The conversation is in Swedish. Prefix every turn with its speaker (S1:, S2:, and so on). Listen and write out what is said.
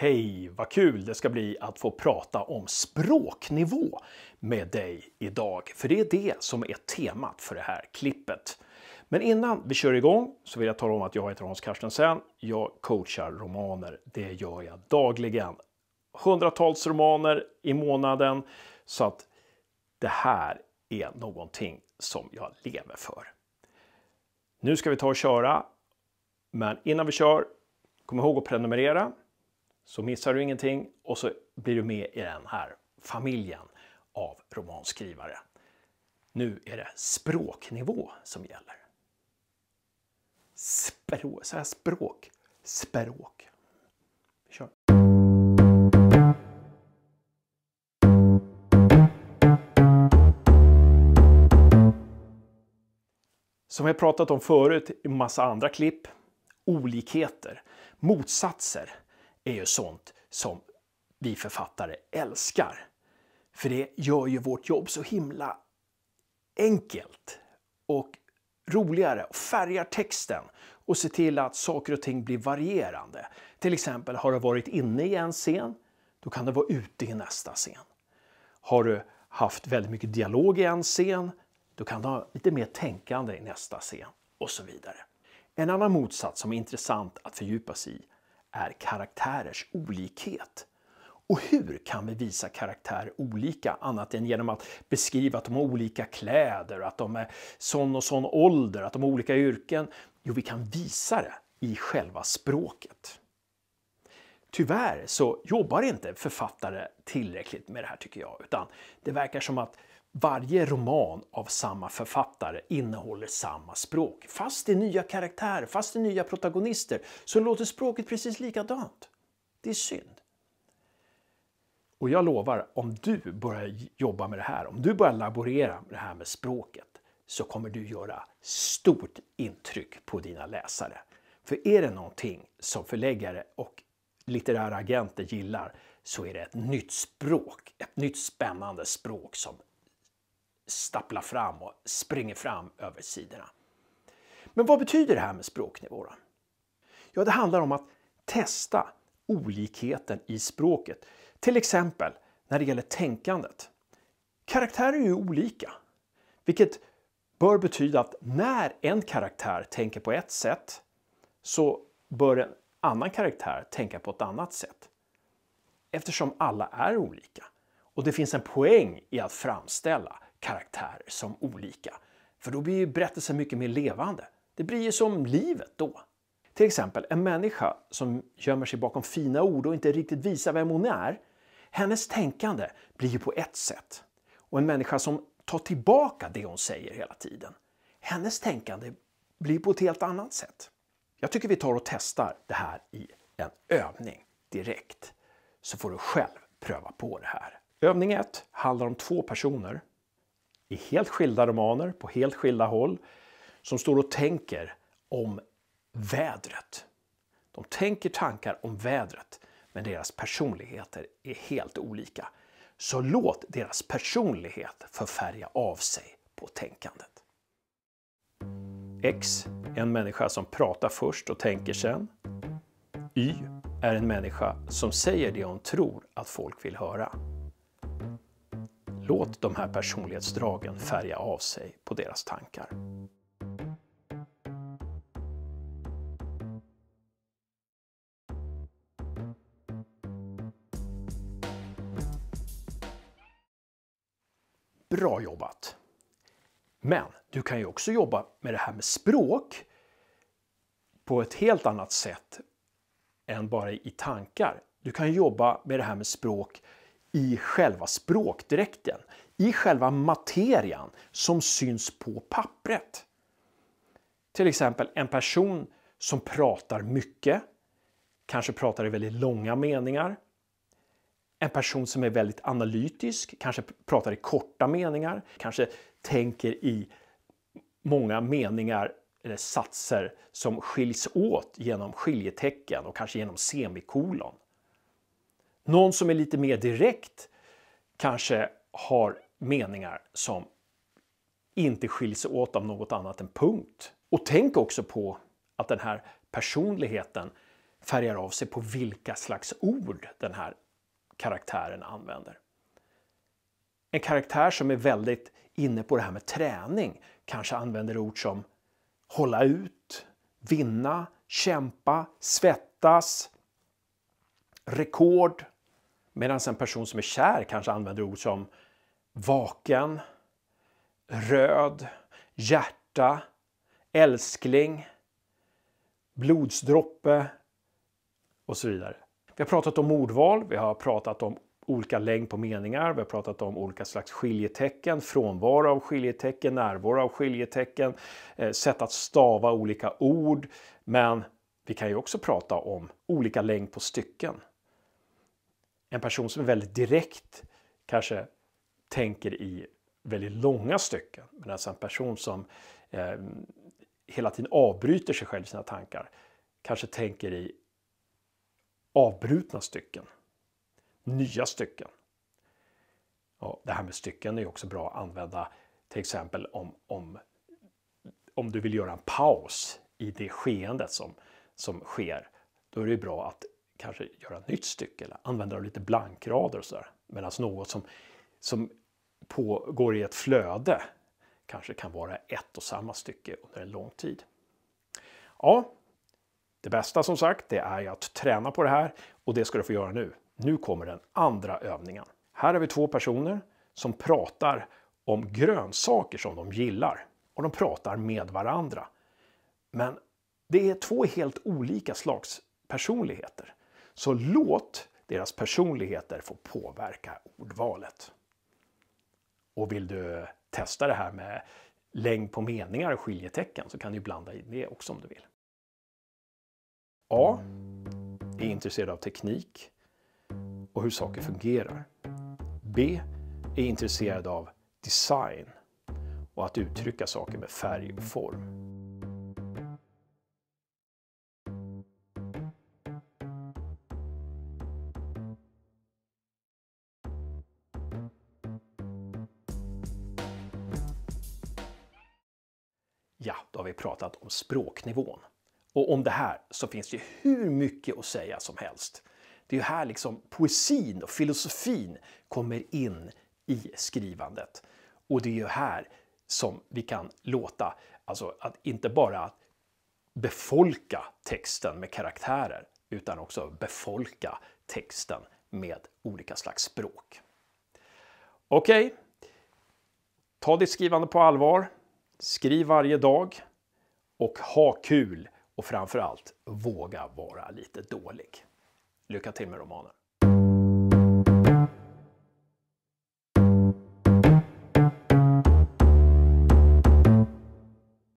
S1: Hej, vad kul det ska bli att få prata om språknivå med dig idag. För det är det som är temat för det här klippet. Men innan vi kör igång så vill jag tala om att jag heter Hans Carstensen. Jag coachar romaner. Det gör jag dagligen. Hundratals romaner i månaden. Så att det här är någonting som jag lever för. Nu ska vi ta och köra. Men innan vi kör, kom ihåg att prenumerera så missar du ingenting och så blir du med i den här familjen av romanskrivare. Nu är det språknivå som gäller. Språk, så här språk, språk. Som jag pratat om förut i massa andra klipp, olikheter, motsatser, är ju sånt som vi författare älskar. För det gör ju vårt jobb så himla enkelt och roligare och färgar texten och ser till att saker och ting blir varierande. Till exempel, har du varit inne i en scen, då kan du vara ute i nästa scen. Har du haft väldigt mycket dialog i en scen, då kan du ha lite mer tänkande i nästa scen och så vidare. En annan motsats som är intressant att fördjupa sig i är karaktärers olikhet. Och hur kan vi visa karaktärer olika annat än genom att beskriva att de har olika kläder, att de är sån och sån ålder, att de har olika yrken? Jo, vi kan visa det i själva språket. Tyvärr så jobbar inte författare tillräckligt med det här tycker jag, utan det verkar som att varje roman av samma författare innehåller samma språk. Fast i nya karaktärer, fast i nya protagonister, så låter språket precis likadant. Det är synd. Och jag lovar, om du börjar jobba med det här, om du börjar laborera med det här med språket, så kommer du göra stort intryck på dina läsare. För är det någonting som förläggare och litterära agenter gillar så är det ett nytt språk, ett nytt spännande språk som stapplar fram och springer fram över sidorna. Men vad betyder det här med språknivå? Då? Ja, det handlar om att testa olikheten i språket. Till exempel när det gäller tänkandet. Karaktärer är ju olika, vilket bör betyda att när en karaktär tänker på ett sätt så bör en annan karaktär tänka på ett annat sätt. Eftersom alla är olika. Och det finns en poäng i att framställa karaktärer som olika. För då blir ju berättelsen mycket mer levande. Det blir ju som livet då. Till exempel en människa som gömmer sig bakom fina ord och inte riktigt visar vem hon är. Hennes tänkande blir ju på ett sätt. Och en människa som tar tillbaka det hon säger hela tiden. Hennes tänkande blir på ett helt annat sätt. Jag tycker vi tar och testar det här i en övning direkt. Så får du själv pröva på det här. Övning 1 handlar om två personer i helt skilda romaner på helt skilda håll som står och tänker om vädret. De tänker tankar om vädret, men deras personligheter är helt olika. Så låt deras personlighet förfärga av sig på tänkandet. X är en människa som pratar först och tänker sen. Y är en människa som säger det hon tror att folk vill höra. Låt de här personlighetsdragen färga av sig på deras tankar. Bra jobbat! Men du kan ju också jobba med det här med språk på ett helt annat sätt än bara i tankar. Du kan jobba med det här med språk i själva språkdräkten, i själva materian som syns på pappret. Till exempel en person som pratar mycket, kanske pratar i väldigt långa meningar. En person som är väldigt analytisk, kanske pratar i korta meningar, kanske tänker i många meningar eller satser som skiljs åt genom skiljetecken och kanske genom semikolon. Någon som är lite mer direkt kanske har meningar som inte skiljer sig åt av något annat än punkt. Och tänk också på att den här personligheten färgar av sig på vilka slags ord den här karaktären använder. En karaktär som är väldigt inne på det här med träning kanske använder ord som hålla ut, vinna, kämpa, svettas, rekord, Medan en person som är kär kanske använder ord som vaken, röd, hjärta, älskling, blodsdroppe och så vidare. Vi har pratat om ordval, vi har pratat om olika längd på meningar, vi har pratat om olika slags skiljetecken, frånvaro av skiljetecken, närvaro av skiljetecken, eh, sätt att stava olika ord. Men vi kan ju också prata om olika längd på stycken. En person som är väldigt direkt kanske tänker i väldigt långa stycken. Medan alltså en person som eh, hela tiden avbryter sig själv i sina tankar kanske tänker i avbrutna stycken, nya stycken. Och det här med stycken är också bra att använda till exempel om, om, om du vill göra en paus i det skeendet som, som sker. Då är det bra att kanske göra ett nytt stycke eller använda lite blankrader och sådär. Medan något som, som pågår i ett flöde kanske kan vara ett och samma stycke under en lång tid. Ja, det bästa som sagt det är att träna på det här och det ska du få göra nu. Nu kommer den andra övningen. Här har vi två personer som pratar om grönsaker som de gillar och de pratar med varandra. Men det är två helt olika slags personligheter. Så låt deras personligheter få påverka ordvalet. Och vill du testa det här med längd på meningar och skiljetecken så kan du blanda in det också om du vill. A är intresserad av teknik och hur saker fungerar. B är intresserad av design och att uttrycka saker med färg och form. Ja, då har vi pratat om språknivån. Och om det här så finns det hur mycket att säga som helst. Det är ju här liksom poesin och filosofin kommer in i skrivandet. Och det är ju här som vi kan låta, alltså att inte bara befolka texten med karaktärer, utan också befolka texten med olika slags språk. Okej, okay. ta ditt skrivande på allvar skriv varje dag och ha kul och framförallt våga vara lite dålig. Lycka till med romanen!